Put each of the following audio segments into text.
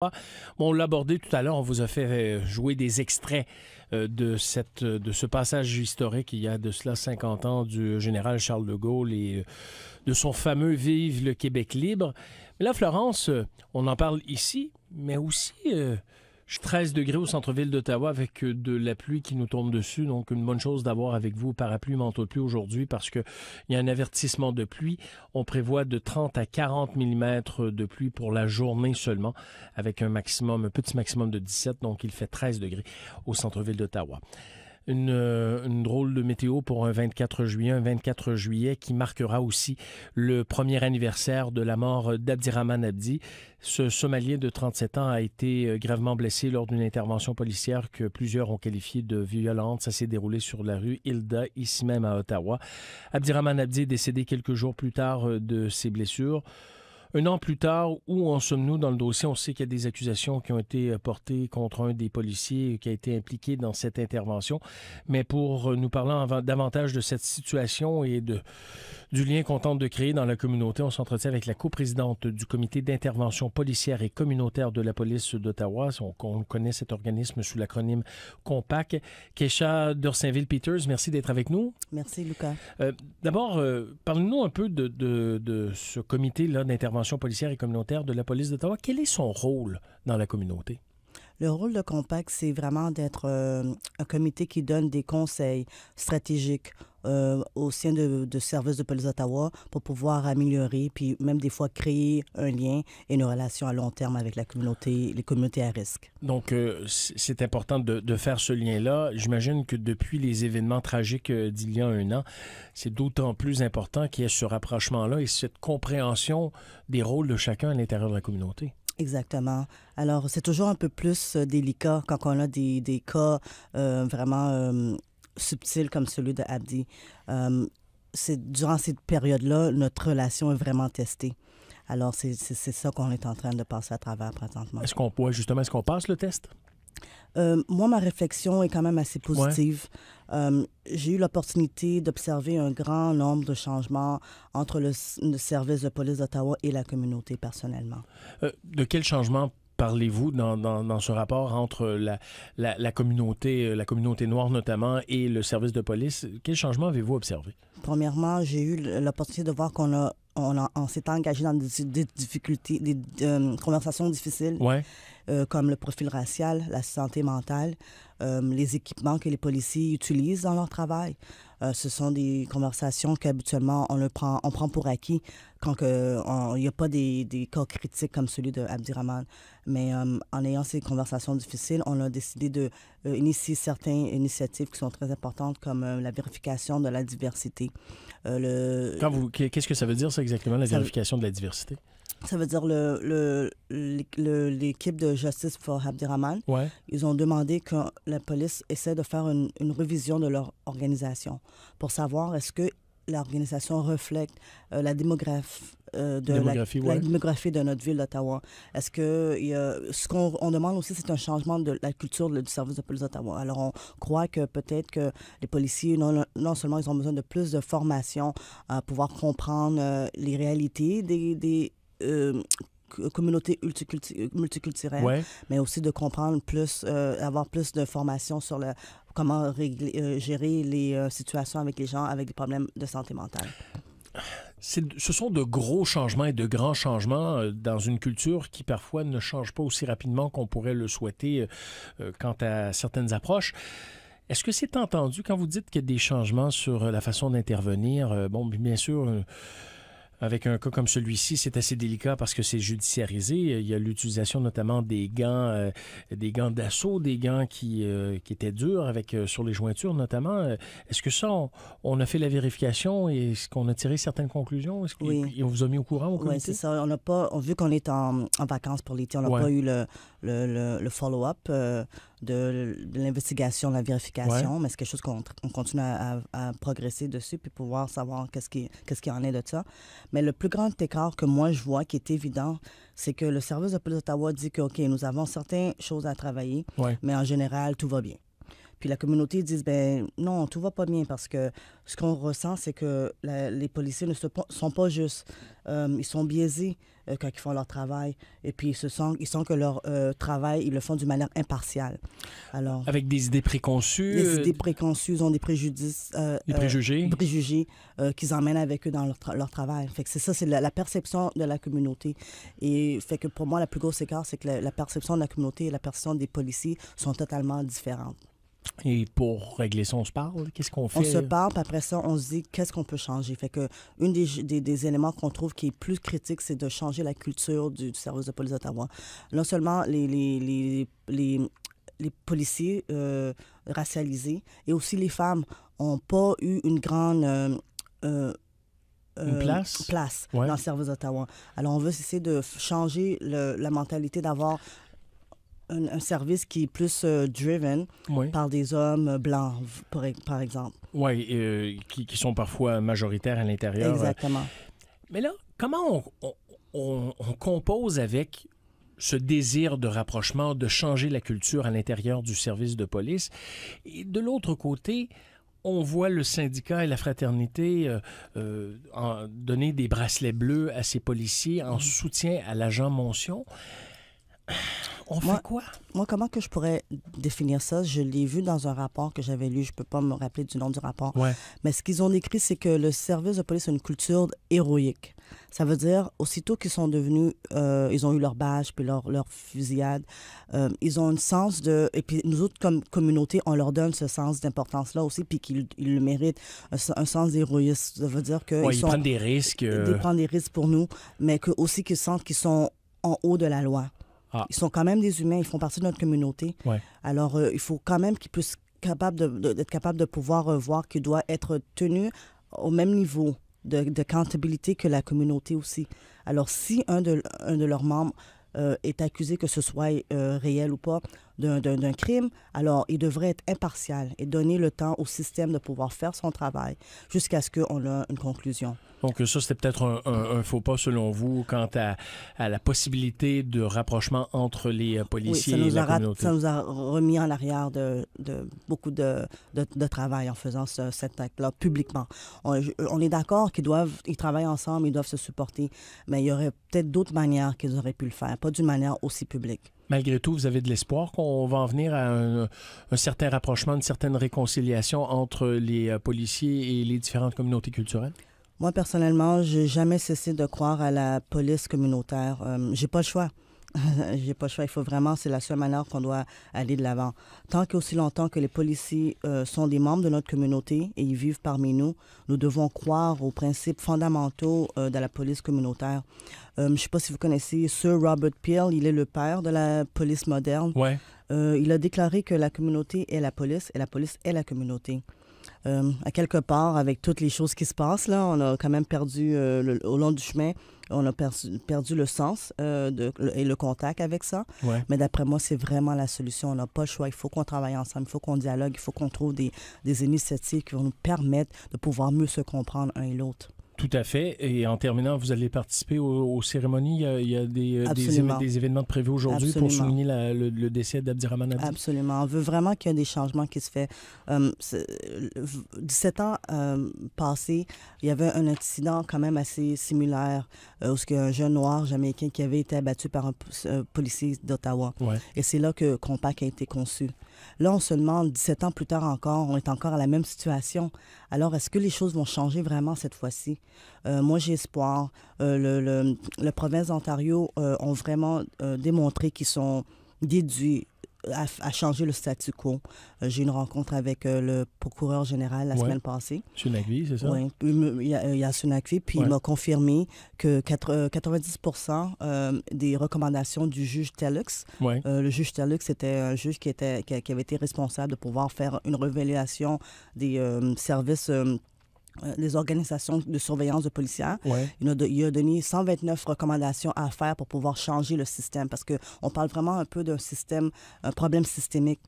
Bon, on l'a abordé tout à l'heure, on vous a fait euh, jouer des extraits euh, de, cette, euh, de ce passage historique il y a de cela 50 ans du général Charles de Gaulle et de son fameux Vive le Québec libre. Mais là, Florence, on en parle ici, mais aussi 13 degrés au centre-ville d'Ottawa avec euh, de la pluie qui nous tombe dessus. Donc, une bonne chose d'avoir avec vous parapluie, manteau de pluie aujourd'hui parce il y a un avertissement de pluie. On prévoit de 30 à 40 mm de pluie pour la journée seulement avec un maximum, un petit maximum de 17. Donc, il fait 13 degrés au centre-ville d'Ottawa. Euh, une, drôle de météo pour un 24 juillet, un 24 juillet qui marquera aussi le premier anniversaire de la mort d'Abdirahman Abdi. Ce Somalien de 37 ans a été euh, gravement blessé lors d'une intervention policière que plusieurs ont qualifiée de violente. Ça s'est déroulé sur la rue Hilda, ici même à Ottawa. Abdirahman Abdi est décédé quelques jours plus tard euh, de ses blessures. Un an plus tard, où en sommes-nous dans le dossier? On sait qu'il y a des accusations qui ont été euh, portées contre un des policiers qui a été impliqué dans cette intervention. Mais pour euh, nous parler davantage de cette situation et de, du lien qu'on tente de créer dans la communauté, on s'entretient avec la coprésidente du comité d'intervention policière et communautaire de la police d'Ottawa. On, connaît cet organisme sous l'acronyme COMPAC. Keisha Dorsainville-Peters, merci d'être avec nous. Merci, Lucas. Euh, d'abord, parlez-nous un peu de, de ce comité-là d'intervention policière et communautaire de la police d'Ottawa. Quel est son rôle dans la communauté? Le rôle de Compact, c'est vraiment d'être euh, un comité qui donne des conseils stratégiques euh, au sein de, service de police d'Ottawa pour pouvoir améliorer, puis même des fois créer un lien et une relation à long terme avec la communauté, les communautés à risque. Donc, euh, c'est important de, de, faire ce lien-là. J'imagine que depuis les événements tragiques d'il y a un an, c'est d'autant plus important qu'il y ait ce rapprochement-là et cette compréhension des rôles de chacun à l'intérieur de la communauté. Exactement. Alors, c'est toujours un peu plus euh, délicat quand on a des, des cas euh, vraiment euh, subtils comme celui de Abdi. c'est, durant cette période-là, notre relation est vraiment testée. Alors, c'est, ça qu'on est en train de passer à travers présentement. Est-ce qu'on, pourrait justement, est-ce qu'on passe le test? Euh, moi, ma réflexion est quand même assez positive. Euh, j'ai eu l'opportunité d'observer un grand nombre de changements entre le, service de police d'Ottawa et la communauté personnellement. Euh, de quels changements parlez-vous dans, ce rapport entre la, communauté, la communauté noire notamment, et le service de police? Quels changements avez-vous observé? Premièrement, j'ai eu l'opportunité de voir qu'on a s'est engagé dans des, difficultés, des conversations difficiles. Ouais. Euh, comme le profil racial, la santé mentale, euh, les équipements que les policiers utilisent dans leur travail. Euh, ce sont des conversations qu'habituellement on, le prend, on prend pour acquis quand il n'y a pas des, cas critiques comme celui de Abdirahman. Mais en ayant ces conversations difficiles, on a décidé de initier certaines initiatives qui sont très importantes, comme la vérification de la diversité. qu'est-ce que ça veut dire, ça, exactement, la vérification de la diversité? Ça veut dire le, l'équipe de justice pour Abdirahman. Ils ont demandé que la police essaie de faire une, une révision de leur organisation pour savoir est-ce que l'organisation reflète euh, la démographie. Euh, de la, démographie de notre ville d'Ottawa. Est-ce que ce qu'on on demande aussi, c'est un changement de la culture du service de police d'Ottawa. Alors, on croit que peut-être que les policiers, non, non seulement ils ont besoin de plus de formation à pouvoir comprendre euh, les réalités des, des euh, communauté multiculturelle, mais aussi de comprendre plus, euh, avoir plus de formation sur le, comment régler, euh, gérer les euh, situations avec les gens avec des problèmes de santé mentale. Ce sont de gros changements et de grands changements dans une culture qui parfois ne change pas aussi rapidement qu'on pourrait le souhaiter quant à certaines approches. Est-ce que c'est entendu quand vous dites qu'il y a des changements sur la façon d'intervenir? Bon, bien sûr avec un cas comme celui-ci, c'est assez délicat parce que c'est judiciarisé. Il y a l'utilisation notamment des gants, euh, des gants d'assaut, des gants qui, euh, étaient durs avec euh, sur les jointures notamment. Est-ce que ça, on, a fait la vérification et est-ce qu'on a tiré certaines conclusions Est-ce oui. on vous a mis au courant ou comité Oui, c'est ça. On n'a pas, vu qu'on est en, vacances pour l'été, on n'a pas eu le follow-up de l'investigation, la vérification, mais c'est quelque chose qu'on continue à, progresser dessus, puis pouvoir savoir qu'est-ce qui, quest qui en est de ça. Mais le plus grand écart que moi je vois qui est évident, c'est que le service de police d'Ottawa dit que, OK, nous avons certaines choses à travailler, mais en général, tout va bien. Puis la communauté dit, ben non, tout va pas bien parce que ce qu'on ressent, c'est que les policiers ne sont pas justes. Euh, ils sont biaisés euh, quand ils font leur travail. Et puis ils, se sentent, ils sentent que leur euh, travail, ils le font d'une manière impartiale. Alors, Avec des idées préconçues. Des idées préconçues, ils ont des préjudices. des préjugés. préjugés qu'ils emmènent avec eux dans leur, travail. Fait que c'est ça, c'est la, perception de la communauté. Et fait que pour moi, la plus grosse écart, c'est que la perception de la communauté et la perception des policiers sont totalement différentes. Et pour régler ça, on se parle? Qu'est-ce qu'on fait? On se parle, après ça, on se dit qu'est-ce qu'on peut changer. Fait que une des, des, éléments qu'on trouve qui est plus critique, c'est de changer la culture du, service de police d'Ottawa. Non seulement les, les, policiers euh, racialisés et aussi les femmes n'ont pas eu une grande... Euh, euh, place, dans le service d'Ottawa. Alors, on veut essayer de changer la mentalité d'avoir un, service qui est plus euh, driven par des hommes blancs, e, par, exemple. Oui, euh, qui, sont parfois majoritaires à l'intérieur. Euh. Exactement. Mais là, comment on, compose avec ce désir de rapprochement, de changer la culture à l'intérieur du service de police? Et de l'autre côté, on voit le syndicat et la fraternité en donner des bracelets bleus à ces policiers en mmh. soutien à l'agent Moncion on fait quoi? Moi, comment que je pourrais définir ça? Je l'ai vu dans un rapport que j'avais lu. Je ne peux pas me rappeler du nom du rapport. Mais ce qu'ils ont écrit, c'est que le service de police a une culture héroïque. Ça veut dire, aussitôt qu'ils sont devenus, euh, ils ont eu leur badge, puis leur, leur fusillade, euh, ils ont un sens de... Et puis nous autres, comme communauté, on leur donne ce sens d'importance-là aussi, puis qu'ils le méritent, un, sens d'héroïsme. Ça veut dire que... ils, prennent des risques. Ils euh. prennent des risques pour nous, mais que, aussi qu'ils sentent qu'ils sont en haut de la loi. Ah. Ils sont quand même des humains, ils font partie de notre communauté. Alors, euh, il faut quand même qu'ils puissent capable être capable de pouvoir euh, voir qu'ils doit être tenu au même niveau de, comptabilité que la communauté aussi. Alors, si un de, leurs membres euh, est accusé, que ce soit réel ou pas, d'un crime, alors il devrait être impartial et donner le temps au système de pouvoir faire son travail jusqu'à ce qu'on ait une conclusion. Donc ça, c'était peut-être un, faux pas selon vous quant à, la possibilité de rapprochement entre les euh, policiers et la communauté. Ça nous a remis en arrière de, beaucoup de, travail en faisant cet acte-là publiquement. On, on est d'accord qu'ils doivent, ils travaillent ensemble, ils doivent se supporter, mais il y aurait peut-être d'autres manières qu'ils auraient pu le faire, pas d'une manière aussi publique malgré tout, vous avez de l'espoir qu'on va en venir à un, certain rapprochement, une certaine réconciliation entre les euh, policiers et les différentes communautés culturelles? Moi, personnellement, j'ai jamais cessé de croire à la police communautaire. Je euh, j'ai pas le choix. J'ai pas le choix. Il faut vraiment, c'est la seule manière qu'on doit aller de l'avant. Tant qu'aussi longtemps que les policiers euh, sont des membres de notre communauté et ils vivent parmi nous, nous devons croire aux principes fondamentaux euh, de la police communautaire. Euh, je sais pas si vous connaissez Sir Robert Peel, il est le père de la police moderne. il a déclaré que la communauté est la police et la police est la communauté. Euh, à quelque part avec toutes les choses qui se passent. Là, on a quand même perdu euh, au long du chemin, on a perdu, le sens euh, et le contact avec ça. Mais d'après moi, c'est vraiment la solution. On n'a pas le choix. Il faut qu'on travaille ensemble, il faut qu'on dialogue, il faut qu'on trouve des, des initiatives qui vont nous permettre de pouvoir mieux se comprendre un et l'autre. Tout à fait. Et en terminant, vous allez participer aux, cérémonies. Il y a, des, euh, des, événements prévus aujourd'hui pour souligner le, décès d'Abdirahman Abdi. Absolument. On veut vraiment qu'il y ait des changements qui se fait. 17 euh, ans euh, passés, il y avait un incident quand même assez similaire euh, où il y a un jeune noir jamaïcain qui avait été abattu par un policier d'Ottawa. Et c'est là que Compact a été conçu. Là, on se demande, 17 ans plus tard encore, on est encore à la même situation. Alors, est-ce que les choses vont changer vraiment cette fois-ci? Euh, moi, j'ai espoir. Euh, le, province d'Ontario euh, ont vraiment démontré qu'ils sont déduits a changé le statu quo. Euh, j'ai eu une rencontre avec euh, le procureur général la semaine passée. Sunakvi, c'est ça? Oui, il y a, Sunakvi, puis il m'a confirmé que 90 euh, des recommandations du juge Telux, le juge Telux c'était un juge qui, était, qui, avait été responsable de pouvoir faire une révélation des services les euh, organisations de surveillance de policiers, Il, a donné 129 recommandations à faire pour pouvoir changer le système parce qu'on parle vraiment un peu d'un système, un problème systémique.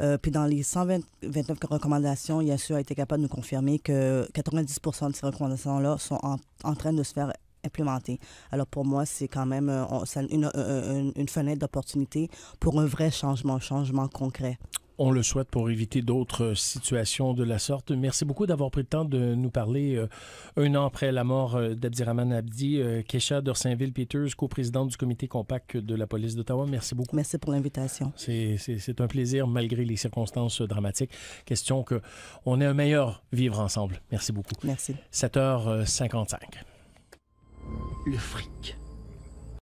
Euh, puis dans les 129 recommandations, il a été capable de nous confirmer que 90 de ces recommandations-là sont en, train de se faire implémenter. Alors pour moi, c'est quand même euh, une, une, fenêtre d'opportunité pour un vrai changement, un changement concret. On le souhaite pour éviter d'autres euh, situations de la sorte. Merci beaucoup d'avoir pris le temps de nous parler euh, un an après la mort euh, d'Abdirahman Abdi. Euh, Kesha Dorsainville-Peters, coprésidente du comité compact de la police d'Ottawa. Merci beaucoup. Merci pour l'invitation. C'est un plaisir malgré les circonstances dramatiques. Question que on ait un meilleur vivre ensemble. Merci beaucoup. Merci. 7h55. Le fric.